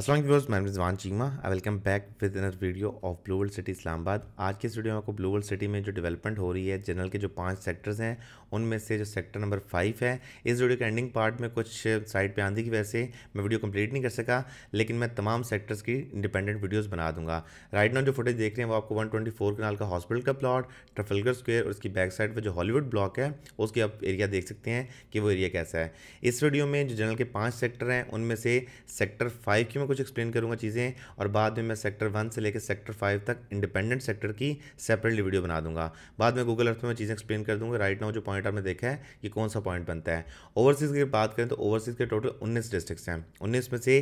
Aslam viewers मैं Rizwan Cheema I welcome back with in video of Blue world City Islamabad आज के इस वीडियो में आपको ब्लू वर्ल्ड सिटी में जो डेवलपमेंट हो रही है जनरल के जो पांच सेक्टर्स हैं उनमें से जो सेक्टर नंबर फाइव है इस वीडियो के एंडिंग पार्ट में कुछ साइड पे आंधी की वजह से मैं वीडियो कंप्लीट नहीं कर सका लेकिन मैं तमाम सेक्टर्स की इंडिपेंडेंट वीडियोज़ बना दूंगा राइट नाउ जो फोटेज देख रहे हैं वो आपको वन ट्वेंटी फोर कनाल का हॉस्पिटल का प्लाट ट्रफलगर स्क्वेयर और उसकी बैक साइड पर जो हॉलीवुड ब्लॉक है उसके आप एरिया देख सकते हैं कि वो एरिया कैसा है इस वीडियो में जो जनरल के पाँच सेक्टर हैं उनमें से सेक्टर फाइव में कुछ एक्सप्लेन करूँगा चीज़ें और बाद में मैं सेक्टर वन से लेकर सेक्टर फाइव तक इंडिपेंडेंट सेक्टर की सेपरेटली वीडियो बना दूंगा बाद में गूगल अर्थ में चीज़ें एक्सप्लेन कर दूँगा राइट नाउ जो पॉइंट आपने देखा है कि कौन सा पॉइंट बनता है ओवरसीज़ की बात करें तो ओवरसीज़ के टोटल उन्नीस डिस्ट्रिक्स हैं उन्नीस में से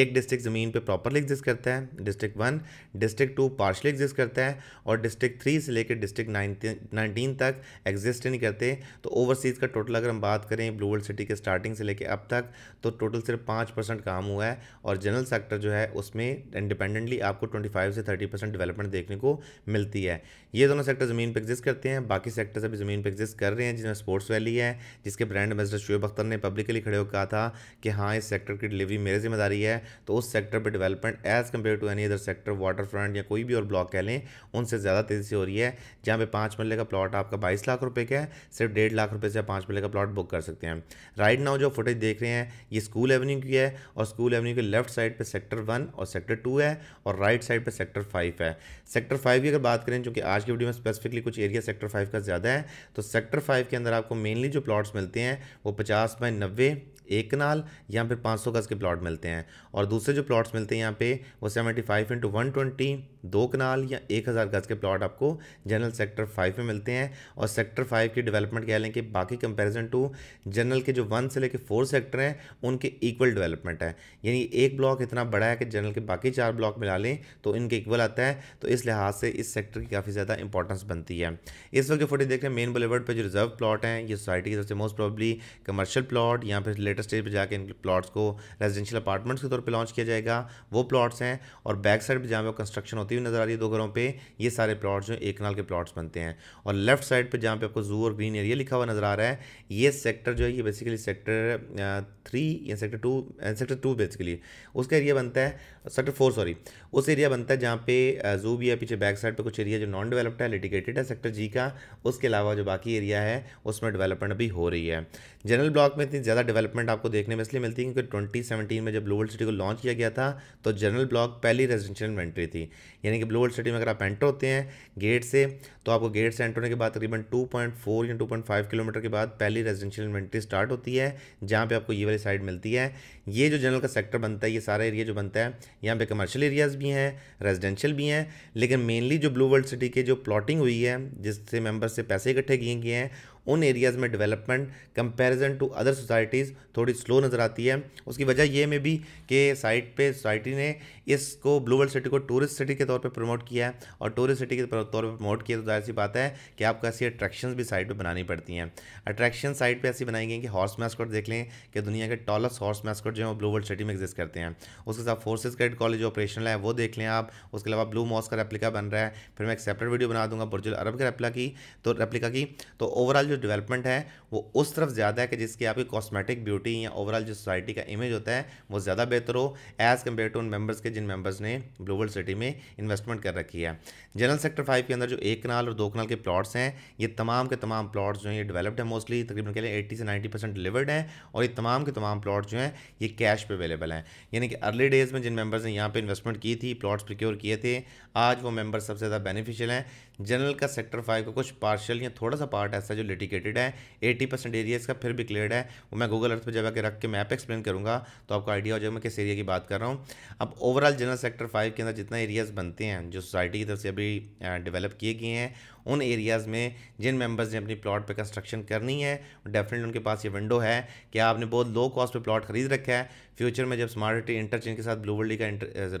एक डिस्ट्रिक्ट ज़मीन पर प्रॉपरली एग्जिस्ट करता है district one district two partially exist करता है और डिस्ट्रिक्ट थ्री से लेकर डिस्ट्रिक्ट नाइनटीन तक एग्जिस्ट नहीं करते तो ओवरसीज़ का टोटल अगर हम बात करें ब्लू वर्ल्ड सिटी के स्टार्टिंग से लेकर अब तक तो टोटल सिर्फ पाँच परसेंट काम हुआ है और जनरल जनरल सेक्टर जो है उसमें इंडिपेंडेंटली आपको 25 से 30 परसेंट डेवलपमेंट देखने को मिलती है ये दोनों सेक्टर ज़मीन पर एग्जिस्ट करते हैं बाकी सेक्टर्स अभी ज़मीन पर एग्जिस्ट कर रहे हैं जिसमें स्पोर्ट्स वैली है जिसके ब्रांड एम्बेसडर शुएब अख्तर ने पब्लिकली खड़े होकर कहा था कि हाँ इस सेक्टर की डिलीवरी मेरी जिम्मेदारी है तो उस सेक्टर पर development as compare to any other sector water front या कोई भी और ब्लॉक कह लें उनसे ज़्यादा तेज़ी से हो रही है जहाँ पर पाँच मरले का प्लॉट आपका बाईस लाख रुपये का है सिर्फ डेढ़ लाख रुपये से पाँच मरले का प्लॉट बुक कर सकते हैं राइट नाउ जो फुटेज देख रहे हैं ये स्कूल एवेन्यू की है और स्कूल एवेन्यू के लेफ्ट साइड साइड पे सेक्टर वन और सेक्टर टू है और राइट साइड पे सेक्टर फाइव है सेक्टर फाइव की अगर बात करें चूँकि आज की वीडियो में स्पेसिफिकली कुछ एरिया सेक्टर फाइव का ज़्यादा है तो सेक्टर फाइव के अंदर आपको मेनली जो प्लॉट्स मिलते हैं वो पचास बाई नब्बे एक कनाल या फिर पाँच सौ गज़ के प्लॉट मिलते हैं और दूसरे जो प्लॉट्स मिलते हैं यहाँ पे वो seventy five into one twenty दो कनाल या एक हज़ार गज़ के प्लॉट आपको जनरल सेक्टर फाइव में मिलते हैं और सेक्टर फाइव की डेवलपमेंट कह लें कि बाकी कंपैरिजन टू जनरल के जो वन से लेकर फोर सेक्टर हैं उनके इक्वल डेवलपमेंट है यानी एक ब्लॉक इतना बड़ा है कि जनरल के बाकी चार ब्लॉक मिला लें तो इनके इक्वल आता है तो इस लिहाज से इस सेक्टर की काफ़ी ज़्यादा इंपॉर्टेंस बनती है इस वक्त जो फोटेज देख रहे हैं मेन बुलेवर्ड पर जो रिजर्व प्लाट हैं ये सोसाइटी की तरफ से मोस्ट प्रॉबली कमर्शियल प्लाट या फिर लेटेस्ट स्टेज पर जाकर इनके प्लाट्स को रेजिडेंशियल अपार्टमेंट्स के तौर पर लॉन्च किया जाएगा वो प्लाट्स हैं और बैक साइड पर जहाँ पर कंस्ट्रक्शन होता होती हुई नज़र आ रही है दो घरों पे ये सारे प्लॉट्स जो एक नाल के प्लॉट्स बनते हैं और लेफ्ट साइड पे जहाँ पे आपको जू और ग्रीन एरिया लिखा हुआ नज़र आ रहा है ये सेक्टर जो है ये बेसिकली सेक्टर थ्री या sector two sector two basically उसका एरिया बनता है सेक्टर फोर सॉरी उस एरिया बनता है जहाँ पे जू भी है पीछे बैक साइड पर कुछ एरिया जो नॉन डेवलप्ड है लिटिकेटेड है सेक्टर जी का उसके अलावा जो बाकी एरिया है उसमें डेवलपमेंट अभी हो रही है जनरल ब्लॉक में इतनी ज़्यादा डेवलपमेंट आपको देखने में इसलिए मिलती है क्योंकि ट्वेंटी में जब ग्लोबल सिटी को लॉन्च किया गया था तो जनरल ब्लॉक पहली रेजिडेंशियल इन्वेंट्री थी यानी कि ब्लू वर्ल्ड में अगर आप एंटर होते हैं गेट से तो आपको गेट से एंटर होने के बाद तकरीबन टू पॉइंट फोर या टू पॉइंट फाइव किलोमीटर के बाद पहली रेजिडेंशियल इन्वेंट्री स्टार्ट होती है जहाँ पर आपको ये वाली साइड मिलती है ये जो जनरल का सेक्टर बनता है ये सारा एरिया जो बनता है यहाँ पर कमर्शियल एरियाज़ भी हैं रेजिडेंशियल भी हैं लेकिन मेनली जो ब्लू वर्ल्ड सिटी के जो प्लॉटिंग हुई है जिससे मेम्बर से पैसे इकट्ठे किए गए हैं उन एरियाज़ में development comparison to other societies थोड़ी स्लो नज़र आती है उसकी वजह यह में भी कि साइट पे सोसाइटी ने इसको ब्लू वर्ल्ड सिटी को टूरिस्ट सिटी के तौर पे प्रमोट किया है और टूरिस्ट सिटी के तौर पे प्रमोट किया तो जाहिर सी बात है कि आपको ऐसी अट्रैक्शन भी साइट पर बनानी पड़ती हैं अट्रैक्शन साइट पर ऐसी बनाई गई कि हॉर्स मैस्कॉट देख लें कि दुनिया के टॉलस्ट हॉर्स मैस्कॉट जो है ब्लू वर्ल्ड सिटी में एग्जिस्ट करते हैं उसके साथ फोर्सेज क्रेड कॉलेज ऑपरेशनल है वो देख लें आप उसके अलावा ब्लू मॉस का रेप्लिका बन रहा है फिर मैं एक सेपरेट वीडियो बना दूंगा बुर्जुल अरब के रेप्लिका की तो रेप्लिका की तो ओवरऑल जो डेवलपमेंट है वो उस तरफ ज़्यादा है कि जिसकी आपकी कॉस्मेटिक ब्यूटी या ओवरऑल जो सोसाइटी का इमेज होता है वो ज़्यादा बेहतर हो एज़ कम्पेयर टू उन मेम्बर्स के जिन मेम्बर्स ने ग्लोबल सिटी में इन्वेस्टमेंट कर रखी है जनरल सेक्टर फाइव के अंदर जो एक कनाल और दो कनाल के प्लॉट्स हैं ये तमाम के तमाम प्लॉट्स जो हैं ये डेवलप्ड है मोस्टली तकरीबन कहें एट्टी से नाइन्टी परसेंट डिलीवर्ड हैं और ये तमाम के तमाम प्लाट्स जो हैं ये कैश पे अवेलेबल हैं यानी कि अर्ली डेज़ में जिन मेबर्स ने यहाँ पर इन्वेस्टमेंट की थी प्लॉट्स प्रिक्योर किए थे आज वो मेम्बर सबसे ज़्यादा बेनिफिशियल हैं जनरल का सेक्टर फाइव का कुछ पार्शल या थोड़ा सा पार्ट ऐसा जो लिटिकेटेड है एटी परसेंट एरिया इसका फिर भी क्लियर है वो मैं गूगल अर्थ पर जगह के रख के मैप एक्सप्लेन करूँगा तो आपको आइडिया हो जाएगा मैं किस एरिया की बात कर रहा हूँ अब ओवरऑल जनरल सेक्टर फाइव के अंदर जितना एरियाज़ बनते हैं जो सोसाइटी की तरफ से भी डेवलप किए गए हैं उन एरियाज़ में जिन मेंबर्स ने अपनी प्लॉट पे कंस्ट्रक्शन करनी है डेफिनेटली उनके पास ये विंडो है कि आपने बहुत लो कॉस्ट पे प्लॉट खरीद रखा है फ्यूचर में जब स्मार्ट सिटी इंटरचेंज के साथ ब्लू वर्ल्डी का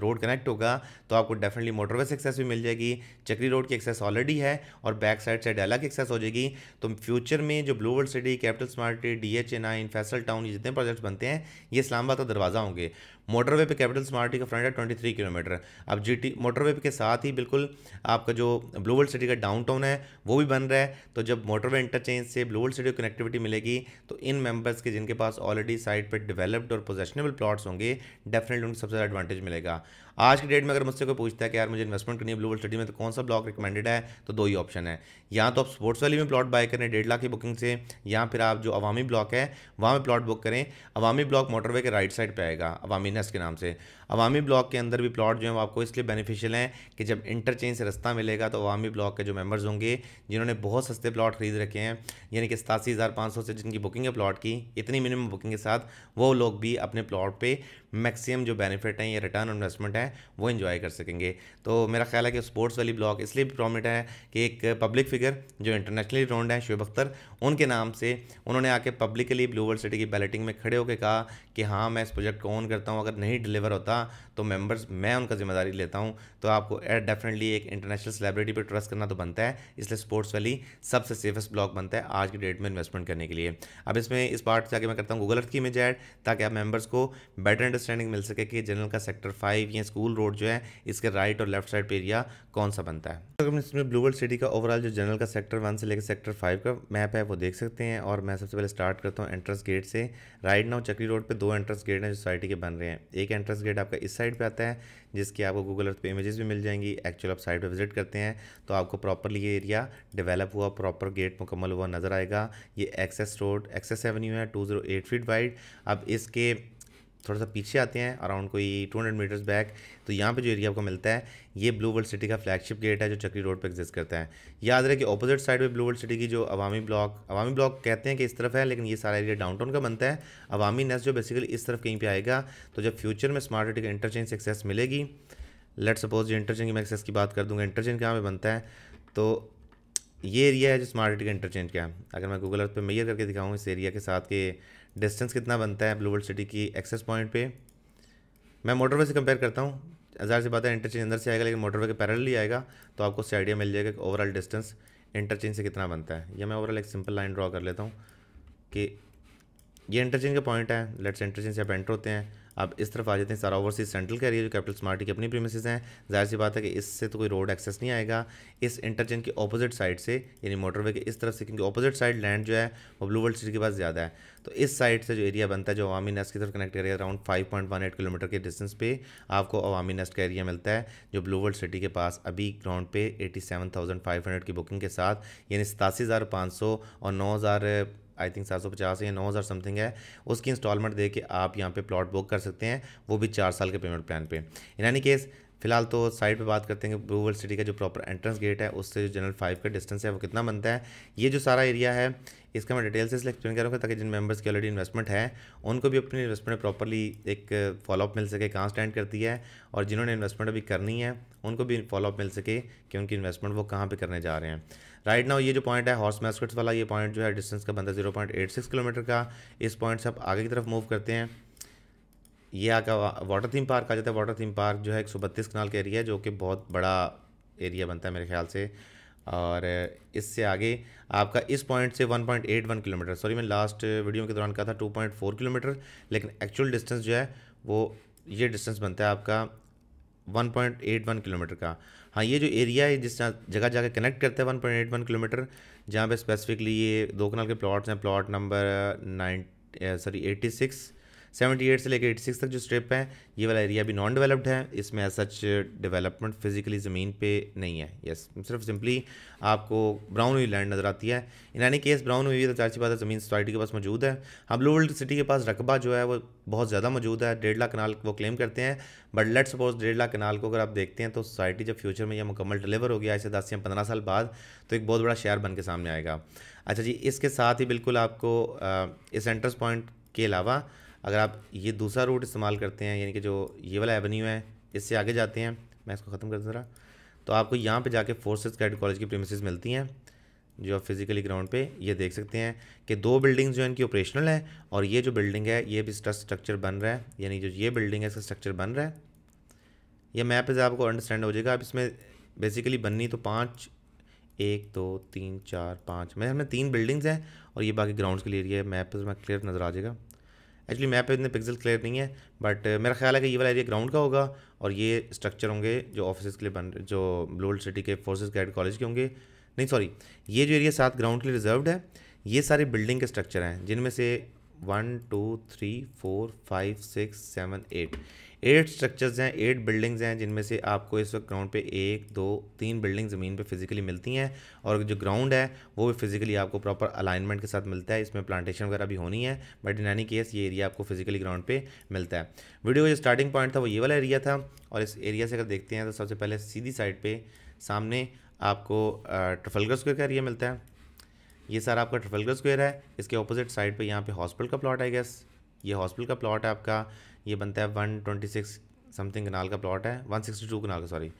रोड कनेक्ट होगा तो आपको डेफिनेटली मोटरवे से एक्सेस भी मिल जाएगी चक्री रोड की एक्सेस ऑलरेडी है और बैक साइड से डेला की एक्सेस हो जाएगी तो फ्यूचर में जो blue world city capital smart city D H A nine Faisal town ये जितने प्रोजेक्ट्स बनते हैं ये इस्लामाबाद का दरवाज़ा होंगे मोटरवे पे कैपिटल स्मार्ट का फ्रंट है ट्वेंटी थ्री किलोमीटर अब जी टी मोटरवे के साथ ही बिल्कुल आपका जो ब्लू वर्ल्ड सिटी का डाउन होना है वो भी बन रहा है तो जब मोटरवे इंटरचेंज से ब्लू वर्ल्ड सिटी कनेक्टिविटी मिलेगी तो इन मेंबर्स के जिनके पास ऑलरेडी साइट पर डेवलप्ड और पोजेशनेबल प्लॉट्स होंगे डेफिनेटली उनको सबसे ज़्यादा एडवांटेज मिलेगा आज के डेट में अगर मुझसे कोई पूछता है कि यार मुझे इन्वेस्टमेंट करनी है ब्लू स्टडी में तो कौन सा ब्लॉक रिकमेंडेड है तो दो ही ऑप्शन है या तो आप स्पोर्ट्स वैली में प्लॉट बाय करें डेढ़ लाख की बुकिंग से या फिर आप जो अवामी ब्लॉक है वहाँ पर प्लॉट बुक करें अवामी ब्लॉक मोटरवे के राइट साइड पर आएगा अवामी नस के नाम से अवामी ब्लॉक के अंदर भी प्लॉट जो है वो आपको इसलिए बेनिफिशियल हैं कि जब इंटरचेंज से रास्ता मिलेगा तो अवामी ब्लॉक के जो मेम्बर्स होंगे जिन्होंने बहुत सस्ते प्लॉट खरीद रखे हैं यानी कि सतासी हज़ार पाँच सौ से जिनकी बुकिंग है प्लॉट की इतनी मिनिमम बुकिंग के साथ वो लोग भी अपने प्लॉट पे मैक्सिमम जो बेनिफिट हैं या रिटर्न इन्वेस्टमेंट है वो इन्जॉय कर सकेंगे तो मेरा ख्याल है कि स्पोर्ट्स वाली ब्लॉग इसलिए प्रॉमिट है कि एक पब्लिक फिगर जो इंटरनेशनली राउंड हैं शुएब अख्तर उनके नाम से उन्होंने आके पब्लिकली ब्लू वर्ल्ड सिटी की बैलेटिंग में खड़े होकर कहा कि हाँ मैं इस प्रोजेक्ट को ऑन करता हूँ अगर नहीं डिलीवर होता तो मेम्बर्स मैं उनका जिम्मेदारी लेता हूँ तो आपको डेफिनेटली एक इंटरनेशनल सेलिब्रिटी पर ट्रस्ट करना तो बनता है इसलिए स्पोर्ट्स वाली सबसे सेफेस्ट ब्लॉग बनता है आज के डेट में इन्वेस्टमेंट करने के लिए अब इसमें इस पार्ट से आगे मैं करता हूँ गूगल अर्थ की इमेज ऐड ताकि आप मेम्बर्स को बेटर अंडरस्टैंडिंग मिल सके कि जनरल का सेक्टर फाइव या स्कूल रोड जो है इसके राइट और लेफ्ट साइड पर एरिया कौन सा बनता है अगर हम इसमें ब्लू वर्ल्ड सिटी का ओवरऑल जो जनरल का सेक्टर वन से लेकर सेक्टर फाइव का मैप है वो देख सकते हैं और मैं सबसे पहले स्टार्ट करता हूँ एंट्रेंस गेट से राइट नाउ चक्री रोड पर दो एंट्रेंस गेट हैं जो सोसाइटी के बन रहे हैं एक एंट्रेंस गेट आपका इस साइड पर आता है जिसकी आपको गूगल अर्थ पे इमेजेस भी मिल जाएंगी एक्चुअल आप साइड पर विजिट करते हैं तो आपको प्रॉपरली ये एरिया डेवलप हुआ प्रॉपर गेट मुकम्मल हुआ नज़र आएगा ये एक्सेस रोड एक्सेस एवेन्यू है two zero eight feet wide अब इसके थोड़ा सा पीछे आते हैं अराउंड कोई 200 मीटर्स बैक तो यहाँ पे जो एरिया आपको मिलता है ये ब्लू वर्ल्ड सिटी का फ्लैगशिप गेट है जो चक्री रोड पे एग्जिस्ट करता है याद रहे कि ऑपोजिट साइड पे ब्लू वर्ल्ड सिटी की जो अवामी ब्लॉक अवामी ब्लॉक कहते हैं कि इस तरफ है लेकिन ये सारा एरिया डाउनटाउन का बनता है अवामी नेस जो बेसिकली इस तरफ कहीं पर आएगा तो जब फ्यूचर में स्मार्ट सिटी का इंटरचेंज से एक्सेस मिलेगी लेट सपोज जो इंटरचेंज की मैं एक्सेस की बात कर दूँगा इंटरचेंज कहाँ पर बनता है तो ये एरिया है जो स्मार्ट सिटी का इंटरचेंज का है अगर मैं गूगल अर्थ पर मैयर करके दिखाऊँ इस एरिया के साथ के डिस्टेंस कितना बनता है ब्लू वर्ल्ड सिटी की एक्सेस पॉइंट पे मैं मोटरवे से कंपेयर करता हूँ हज़ार से बात है इंटरचेंज अंदर से आएगा लेकिन मोटरवे के पैरल ही आएगा तो आपको उससे आइडिया मिल जाएगा कि ओवरऑल डिस्टेंस इंटरचेंज से कितना बनता है यह मैं ओवरऑल एक सिंपल लाइन ड्रॉ कर लेता हूँ कि ये इंटरचेंज का पॉइंट है लेट्स इंटरचेंज से आप एंटर होते हैं अब इस तरफ आ जाते हैं सारा ओवरसीज सेंट्रल का एरिया जो कैपिटल स्मार्टी की अपनी प्रीमिसेस हैं जाहिर सी बात है कि इससे तो कोई रोड एक्सेस नहीं आएगा इस इंटरचेंज के ऑपोजिट साइड से यानी मोटरवे के इस तरफ से क्योंकि ऑपोजिट साइड लैंड जो है वो ब्लू वर्ल्ड सिटी के पास ज़्यादा है तो इस साइड से जो एरिया बनता है जो अवामी नेस्ट की तरफ connect area around five point one eight kilometre के डिस्टेंस पे आपको अवामी नेस्ट का एरिया मिलता है जो ब्लू वर्ल्ड सिटी के पास अभी ग्राउंड पे eighty seven thousand five hundred की बुकिंग के साथ यानी सतासी हज़ार पाँच सौ और नौ हज़ार आई थिंक सात सौ पचास या नौ हज़ार समथिंग है उसकी इंस्टॉलमेंट दे के आप यहाँ पे प्लॉट बुक कर सकते हैं वो भी चार साल के पेमेंट प्लान पे इन एनी केस फिलहाल तो साइड पे बात करते हैं कि ब्लू वर्ल्ड सिटी का जो प्रॉपर एंट्रेंस गेट है उससे जो जनरल फाइव का डिस्टेंस है वो कितना बनता है ये जो सारा एरिया है इसका मैं डिटेल से इसलिए एक्सप्लेन करूँगा ताकि जिन मेंबर्स की ऑलरेडी इन्वेस्टमेंट है उनको भी अपनी इन्वेस्टमेंट प्रॉपरली एक फॉलोअप मिल सके कहाँ स्टैंड करती है और जिन्होंने इन्वेस्टमेंट अभी करनी है उनको भी फॉलोअप मिल सके कि उनकी इन्वेस्टमेंट वो कहाँ पर करने जा रहे हैं राइट नाउ ये जो पॉइंट है हॉर्स मैस्कट्स वाला ये पॉइंट जो है डिस्टेंस का बनता है zero point eight six kilometre का इस पॉइंट से आप आगे की तरफ मूव करते हैं ये आका वाटर थीम पार्क आ जाता है वाटर थीम पार्क जो है एक सौ बत्तीस कनाल का एरिया है जो कि बहुत बड़ा एरिया बनता है मेरे ख्याल से और इससे आगे आपका इस पॉइंट से 1.81 किलोमीटर सॉरी मैं लास्ट वीडियो के दौरान कहा था 2.4 किलोमीटर लेकिन एक्चुअल डिस्टेंस जो है वो ये डिस्टेंस बनता है आपका 1.81 किलोमीटर का हाँ ये जो एरिया है जिस जगह जाकर कनेक्ट करता है 1.81 किलोमीटर जहाँ पे स्पेसिफिकली ये दो कनाल के प्लॉट्स हैं plot number nine sorry eighty six seventy eight से लेकर एटी सिक्स तक जो स्ट्रिप है ये वाला एरिया भी नॉन डेवलप्ड है इसमें सच डेवलपमेंट फिजिकली ज़मीन पे नहीं है यस सिर्फ सिंपली आपको ब्राउन हुई लैंड नज़र आती है इन एनी केस ब्राउन हुई तो चार बात है ज़मीन सोसाइटी के पास मौजूद है हम लोल्ड सिटी के पास रकबा जो है वो बहुत ज़्यादा मौजूद है डेढ़ लाख कनाल वो क्लेम करते हैं बट लेट सपोज डेढ़ लाख कनाल को अगर आप देखते हैं तो सोसाइटी जब फ्यूचर में यह मुकम्मल डिलीवर हो गया ऐसे दस या पंद्रह साल बाद तो एक बहुत बड़ा शहर बन के सामने आएगा अच्छा जी इसके साथ ही बिल्कुल आपको इस एंट्रेंस पॉइंट के अलावा अगर आप ये दूसरा रूट इस्तेमाल करते हैं यानी कि जो ये वाला एवेन्यू है इससे आगे जाते हैं मैं इसको ख़त्म कर ज़रा तो आपको यहाँ पे जाके फोर्सेस कैड कॉलेज की प्रेमिसेस मिलती हैं जो आप फिज़िकली ग्राउंड पे ये देख सकते हैं कि दो बिल्डिंग्स जो इनकी ऑपरेशनल हैं और ये जो बिल्डिंग है ये भी स्ट्रक्चर बन रहा है यानी जो ये बिल्डिंग है इसका स्ट्रक्चर बन रहा है यह मैप से आपको अंडरस्टैंड हो जाएगा आप इसमें बेसिकली बननी तो पाँच एक दो तीन चार पाँच मेरे हमने तीन बिल्डिंग्स हैं और ये बाकी ग्राउंड्स के लिए एरिया है मैप क्लियर नज़र आ जाएगा एक्चुअली मैप पे इतने पिक्सल क्लियर नहीं है बट uh, मेरा ख्याल है कि ये वाला एरिया ग्राउंड का होगा और ये स्ट्रक्चर होंगे जो ऑफिस के लिए बन जो ब्लू सिटी के फोर्सेज गाइड कॉलेज के होंगे नहीं सॉरी ये जो एरिया सात ग्राउंड के लिए रिजर्व है ये सारे बिल्डिंग के स्ट्रक्चर हैं जिनमें से one two three four five six seven eight eight structures हैं एट बिल्डिंग्स हैं जिनमें से आपको इस वक्त ग्राउंड पे एक दो तीन बिल्डिंग ज़मीन पे फिजिकली मिलती हैं और जो ग्राउंड है वो भी फिजिकली आपको प्रॉपर अलाइनमेंट के साथ मिलता है इसमें प्लांटेशन वगैरह भी होनी है बट इन एनी केस ये एरिया आपको फिजिकली ग्राउंड पर मिलता है वीडियो का जो स्टार्टिंग पॉइंट था वो ये वाला एरिया था और इस एरिया से अगर देखते हैं तो सबसे पहले सीधी साइड पर सामने आपको ट्रफलगर स्क्वेयर का एरिया मिलता है ये सारा आपका ट्रफलगर स्क्वेयर है इसके अपोजिट साइड पर यहाँ पर हॉस्पिटल का प्लॉट आई गेस ये हॉस्पिटल का प्लॉट है आपका ये बनता है one twenty six something kanal का प्लॉट है वन सिक्सटी टू कनाल का सॉरी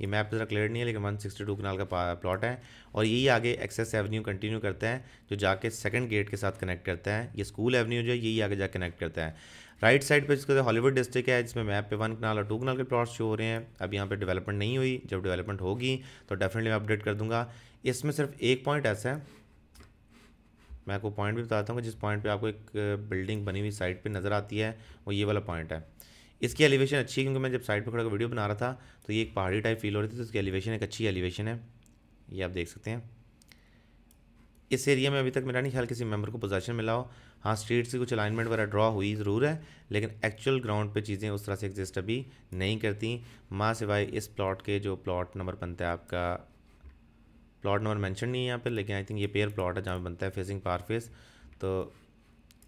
ये मैप ज़रा क्लियर नहीं है लेकिन वन सिक्सटी टू कनाल का प्लॉट है और यही आगे एक्सेस एवेन्यू कंटिन्यू करता है जो जाके सेकंड गेट के साथ कनेक्ट करता है ये स्कूल एवेन्यू जो है यही आगे जाके कनेक्ट करता है राइट साइड पे जिसका हॉलीवुड डिस्ट्रिक्ट है जिसमें मैप पे वन कनाल और टू कनाल के प्लॉट शो हो रहे हैं अब यहाँ पर डेवलपमेंट नहीं हुई जब डेवलपमेंट होगी तो डेफिनेटली मैं अपडेट कर दूँगा इसमें सिर्फ एक पॉइंट ऐसा है मैं आपको पॉइंट भी बताता हूँ जिस पॉइंट पे आपको एक बिल्डिंग बनी हुई साइड पे नज़र आती है वो ये वाला पॉइंट है इसकी एलिवेशन अच्छी है क्योंकि मैं जब साइड पे खड़ा वीडियो बना रहा था तो ये एक पहाड़ी टाइप फील हो रही थी तो इसकी एलिवेशन एक अच्छी एलिवेशन है ये आप देख सकते हैं इस एरिया में अभी तक मेरा नहीं ख्याल किसी मेम्बर को पोजेशन मिला हो हाँ स्ट्रीट से कुछ अलाइनमेंट वगैरह ड्रा हुई ज़रूर है लेकिन एक्चुअल ग्राउंड पे चीज़ें उस तरह से एग्जिस्ट अभी नहीं करती माँ सिवाय इस प्लॉट के जो प्लॉट नंबर बनता है आपका प्लॉट नंबर मैंशन नहीं है यहाँ पर लेकिन आई थिंक ये पेयर प्लॉट है जहाँ पर बनता है फेसिंग पार फेस तो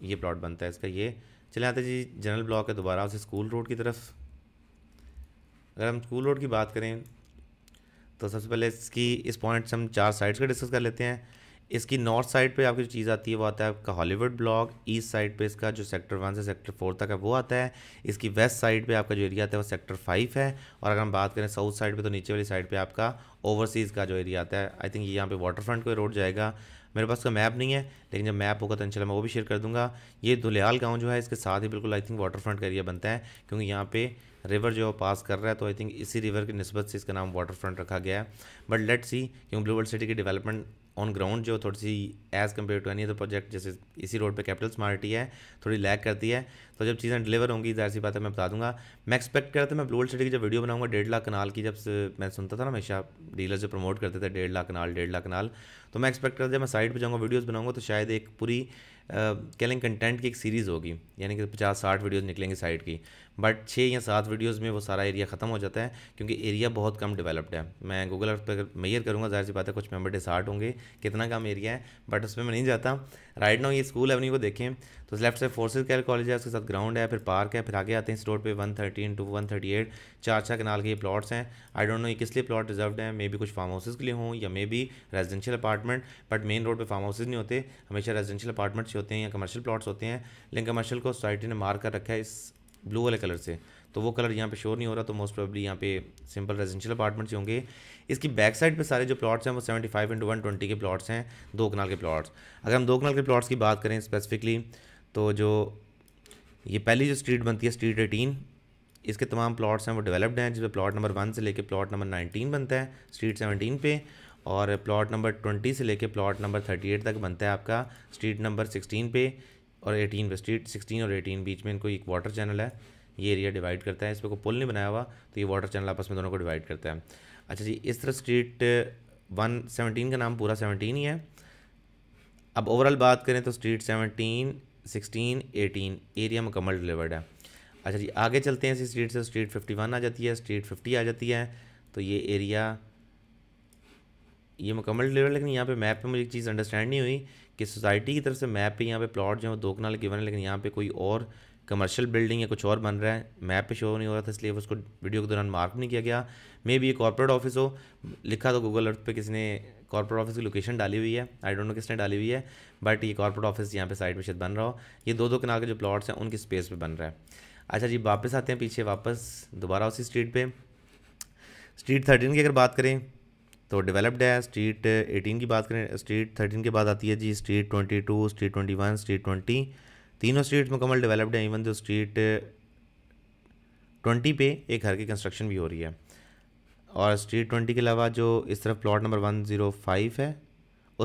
ये प्लॉट बनता है इसका ये चले आते जी जनरल ब्लॉक है दोबारा उसे स्कूल रोड की तरफ अगर हम स्कूल रोड की बात करें तो सबसे पहले इसकी इस पॉइंट से हम चार साइड्स का डिस्कस कर लेते हैं इसकी नॉर्थ साइड पे आपकी जो चीज़ आती है वो आता है आपका हॉलीवुड ब्लॉक ईस्ट साइड पे इसका जो सेक्टर वन से सेक्टर फोर तक है वो आता है इसकी वेस्ट साइड पे आपका जो एरिया आता है वो सेक्टर फाइव है और अगर हम बात करें साउथ साइड पे तो नीचे वाली साइड पे आपका ओवरसीज़ का जो एरिया आता है आई थिंक ये यहाँ पे वाटर फ्रंट को रोड जाएगा मेरे पास का मैप नहीं है लेकिन जब मैप होगा तो इनशाला मैं वो भी शेयर कर दूँगा ये धुलियाल गाँव जो है इसके साथ ही बिल्कुल आई थिंक वाटर फ्रंट का एरिया बनता है क्योंकि यहाँ पे रिवर जो पास कर रहा है तो आई थिंक इसी रिवर की नस्बत से इसका नाम वाटर फ्रंट रखा गया है बट लेट सी क्योंकि ब्लू वर्ल्ड सिटी की डेवलपमेंट ऑन ग्राउंड जो थोड़ी सी as compare to any other project जैसे इसी रोड पे कैपिटल स्मार्टी है थोड़ी लैग करती है तो जब चीज़ें डिलीवर होंगी जाहिर सी बात है मैं बता दूंगा मैं एक्सपेक्ट कर रहा था मैं ब्लू सिटी की जब वीडियो बनाऊंगा डेढ़ लाख कनाल की जब मैं सुनता था ना हमेशा डीलर जो प्रमोट करते थे डेढ़ लाख कनाल डेढ़ लाख कनाल तो मैं एक्सपेक्ट रहा था जब मैं साइड पर जाऊँगा वीडियोज़ बनाऊँगा तो शायद एक पूरी कह लें कंटेंट की एक सीरीज़ होगी यानी कि पचास साठ वीडियोज़ निकलेंगे साइट की बट छः या सात वीडियोज़ में वो सारा एरिया ख़त्म हो जाता है क्योंकि एरिया बहुत कम डेवलप्ड है मैं गूगल अर्थ पर मैयर करूँगा जाहिर सी बात है कुछ मेम्बर साठ होंगे कितना कम एरिया है बट उसमें मैं नहीं जाता राइट नाउ ये स्कूल एवन्यू को देखें तो left side forces cadet college है उसके साथ ग्राउंड है फिर पार्क है फिर आगे आते हैं इस रोड पर one thirty two one thirty eight चार चार कनाल के ये प्लाट्स हैं आई डोंट नो ये किस लिए प्लाट रिजर्व है मे बी कुछ फार्म हाउसेज़ के लिए हों या maybe residential apartment but main road पर फार्म हाउसेज नहीं होते हमेशा रेजिडेंशियल अपार्टमेंट्स अच्छे होते हैं या कमर्शियल प्लॉट्स होते हैं लेकिन कमर्शियल को सोसाइटी ने मार कर रखा है इस ब्लू वाले कलर से तो वो कलर यहाँ पे शोर नहीं हो रहा तो मोस्ट प्रॉब्ली यहाँ पे सिंपल रेजिडेंशियल अपार्टमेंट्स होंगे इसकी बैक साइड पे सारे जो प्लॉट्स हैं वो 75 फाइव इंटू वन ट्वेंटी के प्लॉट्स हैं दो कनाल के प्लॉट्स अगर हम दो कनाल के प्लॉट्स की बात करें स्पेसिफिकली तो जो ये पहली जो स्ट्रीट बनती है स्ट्रीट एटीन इसके तमाम प्लॉट्स हैं वो डेवलप्ड हैं जिसमें प्लॉट नंबर वन से लेकर प्लॉट नंबर नाइनटीन बनता है स्ट्रीट सेवनटीन पे और प्लॉट नंबर ट्वेंटी से लेके प्लॉट नंबर थर्टी एट तक बनता है आपका स्ट्रीट नंबर सिक्सटीन पे और एटीन पे स्ट्रीट सिक्सटीन और एटीन बीच में इनको एक वाटर चैनल है ये एरिया डिवाइड करता है इस पर कोई पुल नहीं बनाया हुआ तो ये वाटर चैनल आपस में दोनों को डिवाइड करता है अच्छा जी इस तरह स्ट्रीट वन सेवनटीन का नाम पूरा सेवनटीन ही है अब ओवरऑल बात करें तो street seventeen sixteen eighteen area मुकम्मल डिलीवर्ड है अच्छा जी आगे चलते हैं इसी स्ट्रीट से स्ट्रीट फिफ्टी वन आ जाती है स्ट्रीट फिफ्टी आ जाती है तो ये एरिया ये मुकम्मल डिलीवर लेकिन यहाँ पे मैप पे मुझे एक चीज़ अंडरस्टैंड नहीं हुई कि सोसाइटी की तरफ से मैप पे यहाँ पे प्लॉट जो है दो कनाल गिवन है लेकिन यहाँ पे कोई और कमर्शियल बिल्डिंग या कुछ और बन रहा है मैप पे शो नहीं हो रहा था इसलिए उसको वीडियो के दौरान मार्क नहीं किया गया मे बी ये कॉर्पोरेट ऑफिस हो लिखा तो गूगल अर्थ पर किसी ने कॉर्पोरेट ऑफिस की लोकेशन डाली हुई है आई डोंट नो किसने डाली हुई है बट ये कॉर्पोरेट ऑफिस यहाँ पे साइड पर शायद बन रहा हो ये दो दो कनाल के जो प्लॉट्स हैं उनकी स्पेस पर बन रहा है अच्छा जी वापस आते हैं पीछे वापस दोबारा उसी स्ट्रीट पर स्ट्रीट थर्टीन की अगर बात करें तो डेवलप्ड है स्ट्रीट 18 की बात करें स्ट्रीट 13 के बाद आती है जी स्ट्रीट 22 स्ट्रीट 21 स्ट्रीट 20 तीनों स्ट्रीट्स मुकम्मल डेवलप्ड है इवन जो स्ट्रीट 20 पे एक घर की कंस्ट्रक्शन भी हो रही है और स्ट्रीट 20 के अलावा जो इस तरफ प्लॉट नंबर 105 है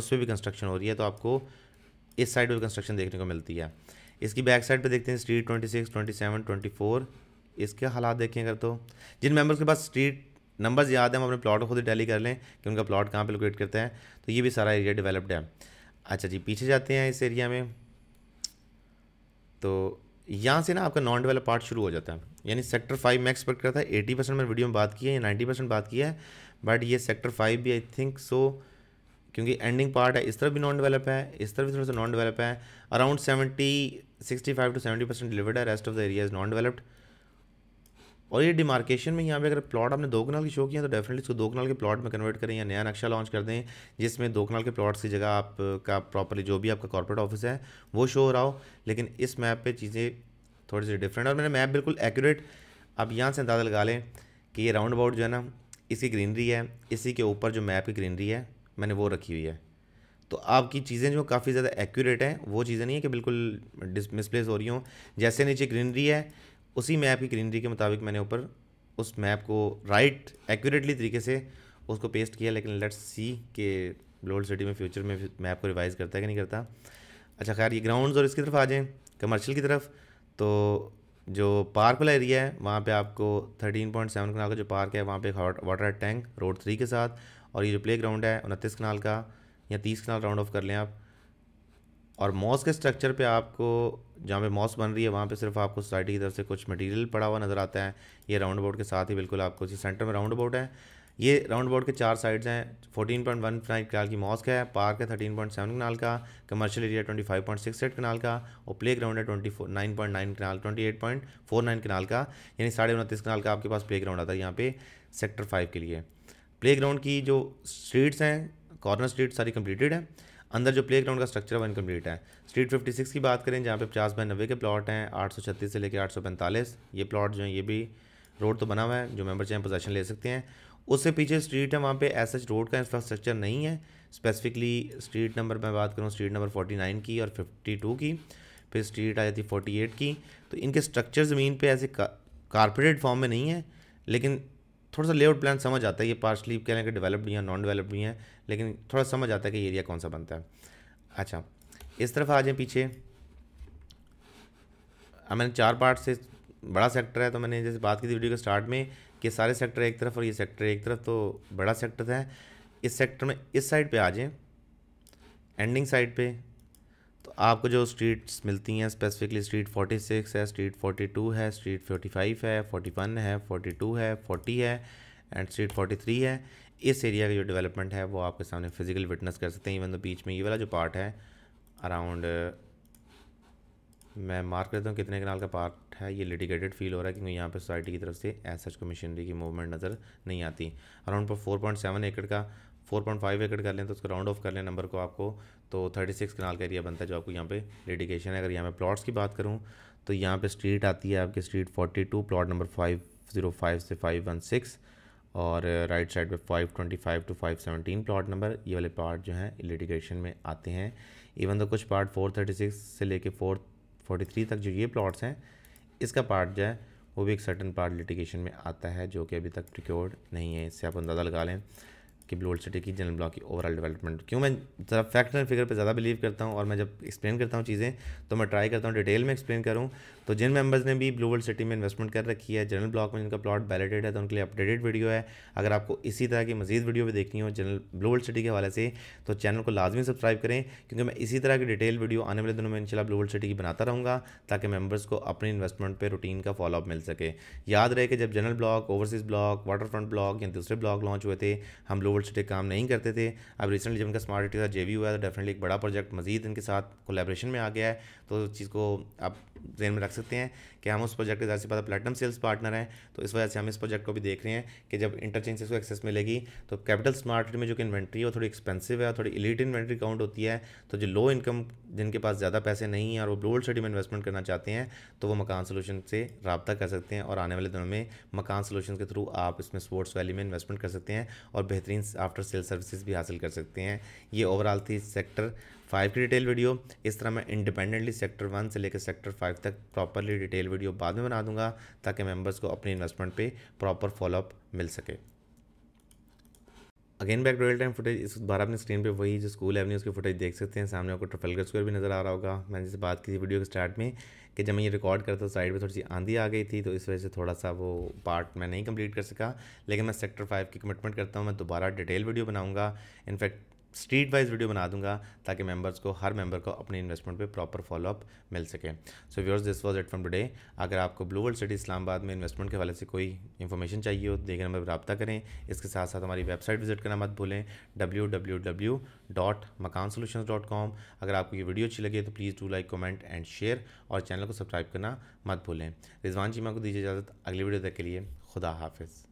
उस पर भी कंस्ट्रक्शन हो रही है तो आपको इस साइड पर कंस्ट्रक्शन देखने को मिलती है इसकी बैक साइड पर देखते हैं street twenty six twenty seven twenty four इसके हालात देखें अगर तो जिन मेम्बर्स के पास स्ट्रीट नंबर्स याद हैं हम अपने प्लॉट को खुद ही टैली कर लें कि उनका प्लॉट कहाँ पर लोकेट करते हैं तो ये भी सारा एरिया डेवलप्ड है अच्छा जी पीछे जाते हैं इस एरिया में तो यहाँ से ना आपका नॉन डेवलप पार्ट शुरू हो जाता है यानी सेक्टर फाइव में एक्सपेक्ट करता है एटी परसेंट मैंने वीडियो में बात की है या नाइन्टी परसेंट बात की है बट ये सेक्टर फाइव भी आई थिंक सो क्योंकि एंडिंग पार्ट है इस तरफ भी नॉन डेवलप है इस तरफ भी थोड़ा सा नॉन डेवलप है around seventy sixty five to seventy percent delivered है rest of the area is non developed और ये डिमार्केशन में यहाँ पे अगर प्लॉट आपने दो कनाल की शो किया तो डेफिनेटली इसको दो कनाल के प्लॉट में कन्वर्ट करें या नया नक्शा लॉन्च कर दें जिसमें दो कनाल के प्लॉट्स की जगह आपका प्रॉपरली जो भी आपका कॉर्पोरेट ऑफिस है वो शो हो रहा हो लेकिन इस मैप पर चीज़ें थोड़ी सी डिफरेंट और मैंने मैप बिल्कुल एक्यूरेट आप यहाँ से अंदाज़ा लगा लें कि ये राउंड अबाउट जो है ना इसकी ग्रीनरी है इसी के ऊपर जो मैप की ग्रीनरी है मैंने वो रखी हुई है तो आपकी चीज़ें जो काफ़ी ज़्यादा एक्यूरेट हैं वो चीज़ें नहीं है कि बिल्कुल डिस मिसप्लेस हो रही हों जैसे नीचे ग्रीनरी है उसी मैप की ग्रीनरी के मुताबिक मैंने ऊपर उस मैप को राइट एक्यूरेटली तरीके से उसको पेस्ट किया लेकिन लेट्स सी के लोल्ड सिटी में फ्यूचर में मैप को रिवाइज़ करता है कि नहीं करता अच्छा खैर ये ग्राउंड्स और इसकी तरफ आ जाएँ कमर्शियल की तरफ तो जो पार्क वाला एरिया है वहाँ पे आपको 13.7 कनाल का जो पार्क है वहाँ पे वाटर टैंक रोड थ्री के साथ और ये जो प्ले ग्राउंड है उनतीस कनाल का या तीस कनाल राउंड ऑफ कर लें आप और मॉस के स्ट्रक्चर पे आपको जहाँ पे मॉस बन रही है वहाँ पे सिर्फ आपको सोसाइटी की तरफ से कुछ मटेरियल पड़ा हुआ नज़र आता है ये राउंड बोर्ड के साथ ही बिल्कुल आपको इसी सेंटर में राउंड बोर्ड है ये राउंड बोर्ड के चार साइड्स हैं fourteen point one five kanal की मॉस्क है पार्क है थर्टीन पॉइंट सेवन कनाल का commercial area twenty five point six eight kanal का और प्ले ग्राउंड है twenty four nine point nine kanal twenty eight point four nine kanal का यानी साढ़े उनतीस कनाल का आपके पास प्ले ग्राउंड आता है यहाँ पे सेक्टर फाइव के लिए प्ले ग्राउंड की जो स्ट्रीट्स हैं कॉर्नर स्ट्रीट सारी कंप्लीटेड है अंदर जो प्ले ग्राउंड का स्ट्रक्चर है वो इनकम्प्लीट है स्ट्रीट 56 की बात करें जहाँ पे पचास बाई नब्बे के प्लॉट हैं छत्तीस से लेकर पैंतालीस ये प्लॉट जो है ये भी रोड तो बना हुआ है जो मेम्बर चाहें पोजेशन ले सकते हैं उससे पीछे स्ट्रीट है वहाँ पे एस एच रोड का इंफ्रास्ट्रक्चर नहीं है स्पेसिफिकली स्ट्रीट नंबर मैं बात करूँ स्ट्रीट नंबर 49 की और 52 की फिर स्ट्रीट आ जाती है 48 की तो इनके स्ट्रक्चर ज़मीन पे ऐसे कारपोरेट फॉर्म में नहीं है लेकिन थोड़ा सा लेआउट प्लान समझ आता है ये पार्शली कह लें कि डेवलप्ड भी हैं नॉन डेवलप्ड भी हैं लेकिन थोड़ा समझ आता है कि एरिया कौन सा बनता है अच्छा इस तरफ आ जाए पीछे अब मैंने चार पार्ट से बड़ा सेक्टर है तो मैंने जैसे बात की थी वीडियो के स्टार्ट में कि सारे सेक्टर एक तरफ और ये सेक्टर एक तरफ तो बड़ा सेक्टर है इस सेक्टर में इस साइड पर आ जाएँ एंडिंग साइड पर आपको जो स्ट्रीट्स मिलती हैं स्पेसिफिकली स्ट्रीट 46 है स्ट्रीट 42 है स्ट्रीट 45 है 41 है 42 है 40 है एंड स्ट्रीट 43 है इस एरिया का जो डेवलपमेंट है वो आपके सामने फिजिकल विटनेस कर सकते हैं इवन तो बीच में ये वाला जो पार्ट है अराउंड मैं मार्क करता हूँ कितने कनाल का पार्ट है ये लिटिगेटेड फील हो रहा है क्योंकि यहाँ पे सोसाइटी की तरफ से एज सच को मशीनरी की मूवमेंट नज़र नहीं आती अराउंड पर फोर पॉइंट सेवन एकड़ का फोर पॉइंट फाइव एकड़ कर लें तो उसको राउंड ऑफ कर लें नंबर को आपको तो थर्टी सिक्स कनाल का एरिया बनता है जो आपको यहाँ पे डेडिकेशन है अगर यहाँ पे प्लॉट्स की बात करूँ तो यहाँ पे स्ट्रीट आती है आपकी street forty two plot number five zero five से फाइव वन सिक्स और राइट साइड पे five twenty five to five seventeen plot number ये वाले पार्ट जो हैं लिटिगेशन में आते हैं इवन तो कुछ पार्ट फोर थर्टी सिक्स से लेके फोर फोर्टी थ्री तक जो ये प्लाट्स हैं इसका पार्ट जो है वो भी एक सर्टन पार्ट लिटिगेशन में आता है जो कि अभी तक प्रिक्योर्ड नहीं है इससे आप अंदाज़ा लगा लें कि बलोड सिटी की जनरल ब्लॉक की ओवरऑल डेवलपमेंट क्यों मैं ज़रा फैक्ट एंड फिगर पर ज़्यादा बिलीव करता हूँ और मैं जब एक्सप्लेन करता हूँ चीज़ें तो मैं ट्राई करता हूँ डिटेल में एक्सप्लेन करूँ तो जिन मेंबर्स ने भी ब्लू वर्ल्ड सिटी में इन्वेस्टमेंट कर रखी है जनरल ब्लॉक में जिनका प्लॉट बैलेटेड है तो उनके लिए अपडेटेड वीडियो है अगर आपको इसी तरह की मजीद वीडियो भी देखनी हो जनरल ब्लू वर्ल्ड सिटी के हवाले से तो चैनल को लाजमी सब्सक्राइब करें क्योंकि मैं इसी तरह की डिटेल वीडियो आने वाले दिनों में इनशाला ब्लू वर्ल्ड सिटी की बनाता रहूँगा ताकि मेम्बर्स को अपनी इन्वेस्टमेंट पर रूटीन का फॉलोअप मिल सके याद रहे कि जब general block overseas block water front block या दूसरे ब्लॉक लॉन्च हुए थे हम ब्लू ओल्ड स्टेक काम नहीं करते थे अब रिसेंटली जब इनका स्मार्ट सिटी का जे हुआ है तो डेफिनेटली एक बड़ा प्रोजेक्ट मजीद इनके साथ कोलेब्रेशन में आ गया है तो उस चीज़ को आप जहन में रख सकते हैं कि हम उस प्रोजेक्ट के ज़्यादा से ज़्यादा प्लेटनम सेल्स पार्टनर हैं तो इस वजह से हम इस प्रोजेक्ट को भी देख रहे हैं कि जब इंटरचेंज को एक्सेस मिलेगी तो कैपिटल स्मार्ट में जो कि इन्वेंट्री है थोड़ी एक्सपेंसिव है थोड़ी इलीट इन्वेंट्री काउंट होती है तो जो लो इनकम जिनके पास ज़्यादा पैसे नहीं है और वो ब्लोल्ड सिटी में इन्वेस्टमेंट करना चाहते हैं तो वो मकान सोल्यूशन से रबता कर सकते हैं और आने वाले दिनों में मकान सोल्यूशन के थ्रू आप इसमें स्पोर्ट्स वैली में इन्वेस्टमेंट कर सकते हैं और बेहतरीन सर्विस आफ्टर सेल सर्विसेज भी हासिल कर सकते हैं ये ओवरऑल थी सेक्टर फाइव की डिटेल वीडियो इस तरह मैं इंडिपेंडेंटली सेक्टर वन से लेकर सेक्टर फाइव तक प्रॉपरली डिटेल वीडियो बाद में बना दूंगा ताकि मेंबर्स को अपनी इन्वेस्टमेंट पे प्रॉपर फॉलोअप मिल सके again back real time footage इस बार अपने स्क्रीन पे वही जो स्कूल है उसकी फुटेज देख सकते हैं सामने आपको ट्रफेलगर स्क्वायर भी नज़र आ रहा होगा मैंने जैसे बात की थी वीडियो के स्टार्ट में कि जब मैं ये रिकॉर्ड करता हूँ साइड पर थोड़ी सी आंधी आ गई थी तो इस वजह से थोड़ा सा वो पार्ट मैं नहीं कंप्लीट कर सका लेकिन मैं सेक्टर फाइव की कमिटमेंट करता हूँ मैं दोबारा डिटेल वीडियो बनाऊँगा इनफैक्ट स्ट्रीट वाइज वीडियो बना दूंगा ताकि मेंबर्स को हर मेंबर को अपने इन्वेस्टमेंट पे प्रॉपर फॉलोअप मिल सके so viewers this was it from today अगर आपको ब्लू वर्ल्ड सिटी इस्लामाबाद में इन्वेस्टमेंट के हवाले से कोई इन्फॉर्मेशन चाहिए हो तो देखे नंबर पर रबा करें इसके साथ साथ हमारी वेबसाइट विजिट करना मत भूलें W W W dot Makaan dot com अगर आपको ये वीडियो अच्छी लगे तो please do like comment and share और चैनल को सब्सक्राइब करना मत भूलें रिजवान चीमा को दीजिए इजाज़त अगली वीडियो तक के लिए खुदा हाफिज़